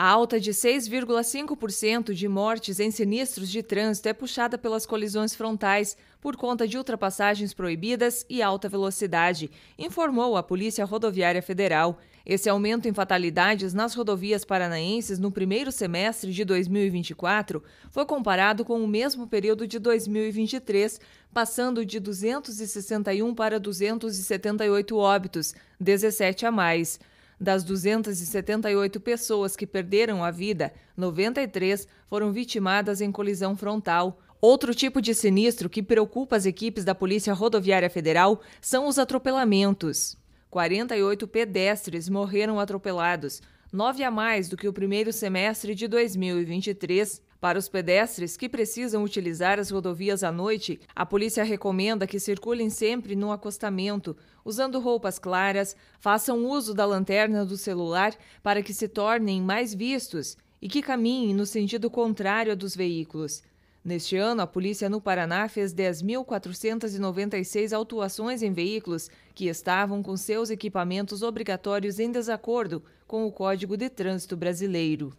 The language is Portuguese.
A alta de 6,5% de mortes em sinistros de trânsito é puxada pelas colisões frontais por conta de ultrapassagens proibidas e alta velocidade, informou a Polícia Rodoviária Federal. Esse aumento em fatalidades nas rodovias paranaenses no primeiro semestre de 2024 foi comparado com o mesmo período de 2023, passando de 261 para 278 óbitos, 17 a mais. Das 278 pessoas que perderam a vida, 93 foram vitimadas em colisão frontal. Outro tipo de sinistro que preocupa as equipes da Polícia Rodoviária Federal são os atropelamentos. 48 pedestres morreram atropelados, nove a mais do que o primeiro semestre de 2023. Para os pedestres que precisam utilizar as rodovias à noite, a polícia recomenda que circulem sempre no acostamento, usando roupas claras, façam uso da lanterna do celular para que se tornem mais vistos e que caminhem no sentido contrário dos veículos. Neste ano, a polícia no Paraná fez 10.496 autuações em veículos que estavam com seus equipamentos obrigatórios em desacordo com o Código de Trânsito Brasileiro.